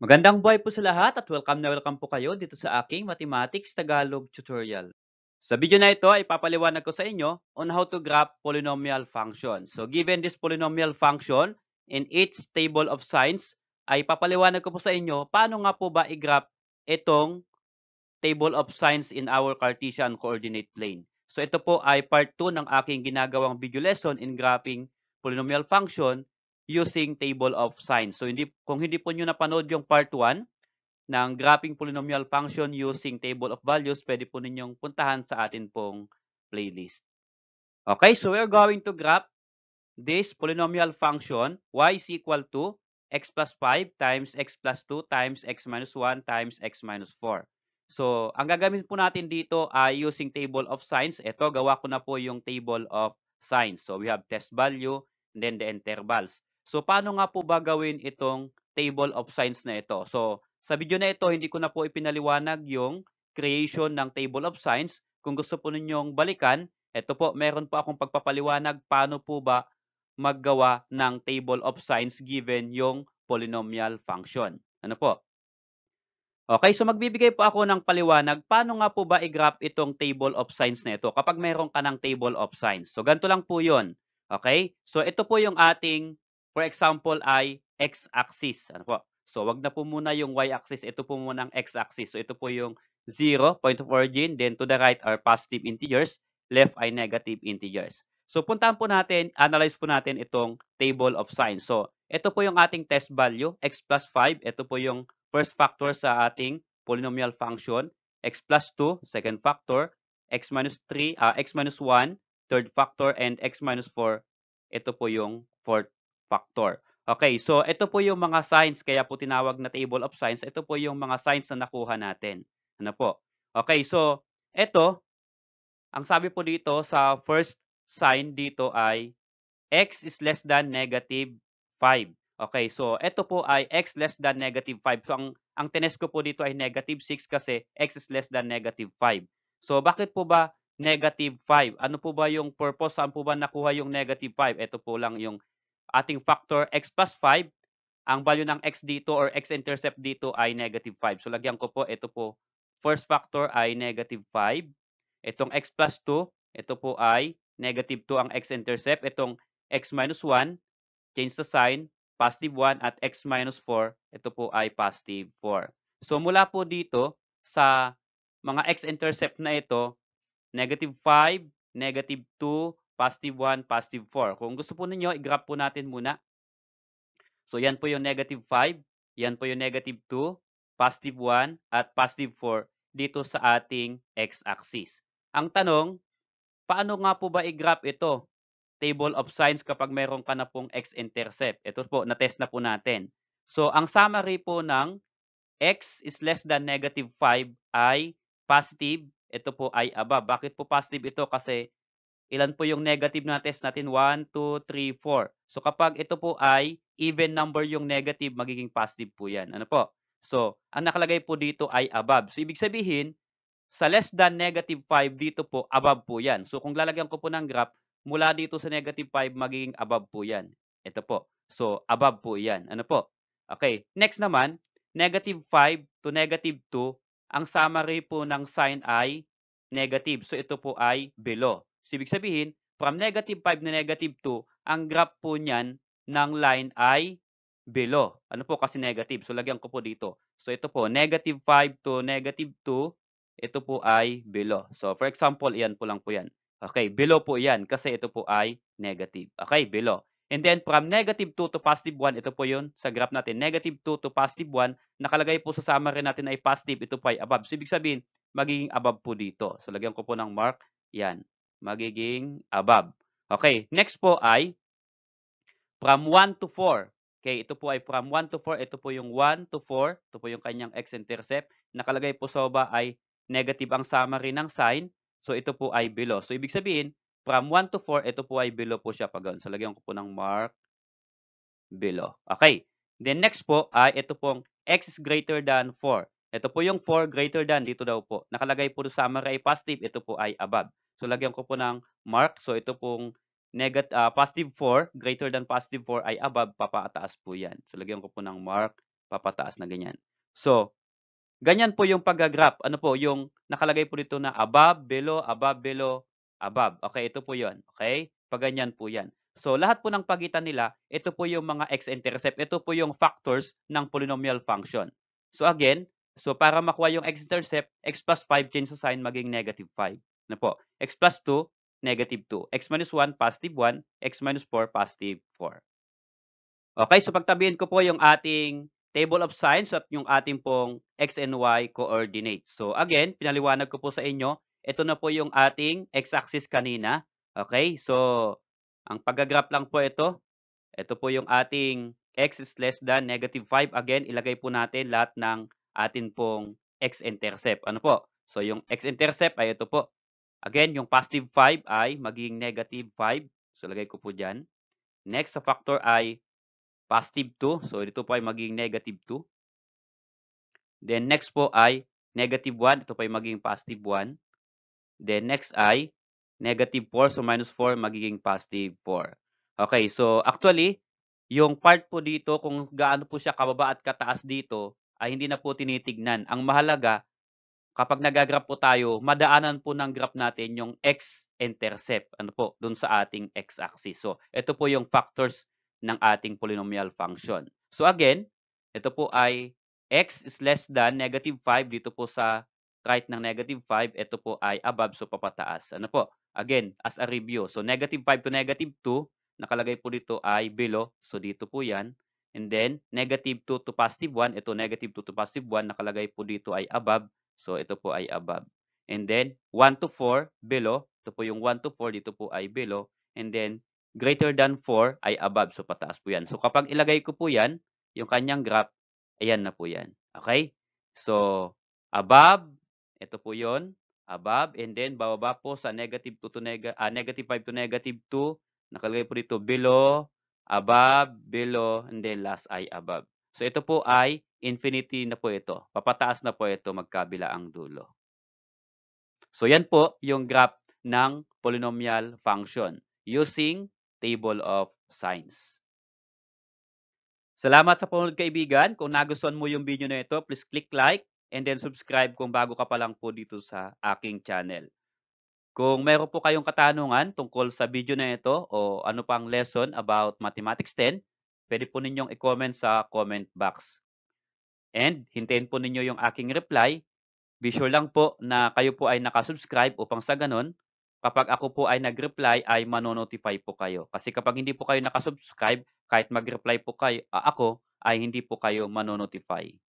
Magandang buhay po sa lahat at welcome na welcome po kayo dito sa aking Mathematics Tagalog tutorial. Sa video na ito ay papaliwanag ko sa inyo on how to graph polynomial function. So given this polynomial function in its table of signs, ay papaliwanag ko po sa inyo paano nga po ba i-graph itong table of signs in our Cartesian coordinate plane. So ito po ay part 2 ng aking ginagawang video lesson in graphing polynomial function using table of signs. So hindi kung hindi po niyo napanood yung part 1 ng graphing polynomial function using table of values, pwede po ninyong puntahan sa atin pong playlist. Okay, so we're going to graph this polynomial function y is equal to x plus 5 times x plus 2 times x minus 1 times x minus 4. So, ang gagamitin po natin dito ay using table of signs. Ito, gawa ko na po yung table of signs. So, we have test value and then the intervals. So, paano nga po ba gawin itong table of signs na ito? So, sa video na ito, hindi ko na po ipinaliwanag yung creation ng table of signs. Kung gusto po ninyong balikan, ito po, meron po akong pagpapaliwanag paano po ba maggawa ng table of signs given yung polynomial function. Ano po? Okay, so magbibigay po ako ng paliwanag paano nga po ba i-graph itong table of signs na ito kapag meron ka ng table of signs. So, ganito lang po yun. Okay? So, ito po yung ating For example ay x-axis. Ano po? So wag na po muna yung y-axis, ito po muna ang x-axis. So ito po yung 0, point of origin, then to the right are positive integers, left ay negative integers. So puntahan po natin, analyze po natin itong table of signs. So ito po yung ating test value, x plus 5, ito po yung first factor sa ating polynomial function, x plus 2, second factor, x minus 3, uh, ah, x minus 1, third factor, and x minus 4, ito po yung fourth factor. Okay, so ito po yung mga signs, kaya po tinawag na table of signs. Ito po yung mga signs na nakuha natin. Ano po? Okay, so ito, ang sabi po dito sa first sign dito ay x is less than negative 5. Okay, so ito po ay x less than negative 5. So ang, ang tines ko po dito ay negative 6 kasi x is less than negative 5. So bakit po ba negative 5? Ano po ba yung purpose? Saan po ba nakuha yung negative 5? Ito po lang yung ating factor x plus 5, ang value ng x dito or x-intercept dito ay negative 5. So lagyan ko po, ito po, first factor ay negative 5. Itong x plus 2, ito po ay negative 2 ang x-intercept. Itong x minus 1, change the sign, positive 1 at x minus 4, ito po ay positive 4. So mula po dito sa mga x-intercept na ito, negative 5, negative 2, positive 1, positive 4. Kung gusto po ninyo, i-graph po natin muna. So, yan po yung negative 5, yan po yung negative 2, positive 1, at positive 4 dito sa ating x-axis. Ang tanong, paano nga po ba i-graph ito? Table of signs kapag meron ka na pong x-intercept. Ito po, na-test na po natin. So, ang summary po ng x is less than negative 5 ay positive. Ito po ay above. Bakit po positive ito? Kasi Ilan po yung negative na test natin? 1, 2, 3, 4. So kapag ito po ay even number yung negative, magiging positive po yan. Ano po? So, ang nakalagay po dito ay above. So, ibig sabihin, sa less than negative 5, dito po, above po yan. So, kung lalagyan ko po ng graph, mula dito sa negative 5, magiging above po yan. Ito po. So, above po yan. Ano po? Okay. Next naman, negative 5 to negative 2, ang summary po ng sign ay negative. So, ito po ay below. So, ibig sabihin, from negative 5 na negative 2, ang graph po niyan ng line ay below. Ano po kasi negative? So, lagyan ko po dito. So, ito po, negative 5 to negative 2, ito po ay below. So, for example, iyan po lang po yan. Okay, below po yan kasi ito po ay negative. Okay, below. And then from negative 2 to positive 1, ito po yun sa graph natin. Negative 2 to positive 1, nakalagay po sa summary natin ay positive, ito po ay above. So, ibig sabihin, magiging above po dito. So, lagyan ko po ng mark. Yan magiging above. Okay, next po ay from 1 to 4. Okay, ito po ay from 1 to 4. Ito po yung 1 to 4. Ito po yung kanyang x-intercept. Nakalagay po sa baba ay negative ang summary ng sign. So, ito po ay below. So, ibig sabihin, from 1 to 4, ito po ay below po siya pag So, lagyan ko po ng mark below. Okay. Then, next po ay ito pong x is greater than 4. Ito po yung 4 greater than dito daw po. Nakalagay po sa summary positive, ito po ay above. So lagyan ko po ng mark. So ito pong negative uh, ah, positive 4 greater than positive 4 ay above, papataas po 'yan. So lagyan ko po ng mark, papataas na ganyan. So ganyan po yung pag-graph. Ano po yung nakalagay po dito na above, below, above, below, above. Okay, ito po 'yon. Okay? Pag ganyan po 'yan. So lahat po ng pagitan nila, ito po yung mga x-intercept, ito po yung factors ng polynomial function. So again, So, para makuha yung x-intercept, x plus 5 change sa sign maging negative 5. Na po? x plus 2, negative 2. x minus 1, positive 1. x minus 4, positive 4. Okay, so pagtabihin ko po yung ating table of signs at yung ating pong x and y coordinates. So again, pinaliwanag ko po sa inyo, ito na po yung ating x-axis kanina. Okay, so ang pag-graph lang po ito, ito po yung ating x is less than negative 5. Again, ilagay po natin lahat ng atin pong x-intercept. Ano po? So, yung x-intercept ay ito po. Again, yung positive 5 ay magiging negative 5. So, lagay ko po dyan. Next sa factor ay positive 2. So, dito po ay magiging negative 2. Then, next po ay negative 1. Ito po ay magiging positive 1. Then, next ay negative 4. So, minus 4 magiging positive 4. Okay. So, actually, yung part po dito, kung gaano po siya kababa at kataas dito, ay hindi na po tinitignan. Ang mahalaga, kapag nagagraph po tayo, madaanan po ng graph natin yung x-intercept, ano po, dun sa ating x-axis. So, ito po yung factors ng ating polynomial function. So again, ito po ay x is less than negative 5 dito po sa right ng negative 5, ito po ay above, so papataas. Ano po? Again, as a review. So negative 5 to negative 2, nakalagay po dito ay below. So dito po yan. And then, negative 2 to positive 1. Ito, negative 2 to positive 1. Nakalagay po dito ay above. So, ito po ay above. And then, 1 to 4, below. Ito po yung 1 to 4. Dito po ay below. And then, greater than 4 ay above. So, pataas po yan. So, kapag ilagay ko po yan, yung kanyang graph, ayan na po yan. Okay? So, above, ito po yon above. And then, bababa po sa negative 2 to neg uh, ah, negative 5 to negative 2. Nakalagay po dito below above, below, and then last i above. So ito po ay infinity na po ito. Papataas na po ito magkabila ang dulo. So yan po yung graph ng polynomial function using table of signs. Salamat sa panunod kaibigan. Kung nagustuhan mo yung video na ito, please click like and then subscribe kung bago ka pa lang po dito sa aking channel. Kung meron po kayong katanungan tungkol sa video na ito o ano pang lesson about Mathematics 10, pwede po ninyong i-comment sa comment box. And hintayin po ninyo yung aking reply. Be sure lang po na kayo po ay nakasubscribe upang sa ganun, kapag ako po ay nag-reply ay manonotify po kayo. Kasi kapag hindi po kayo nakasubscribe, kahit mag-reply po kayo, ako, ay hindi po kayo manonotify.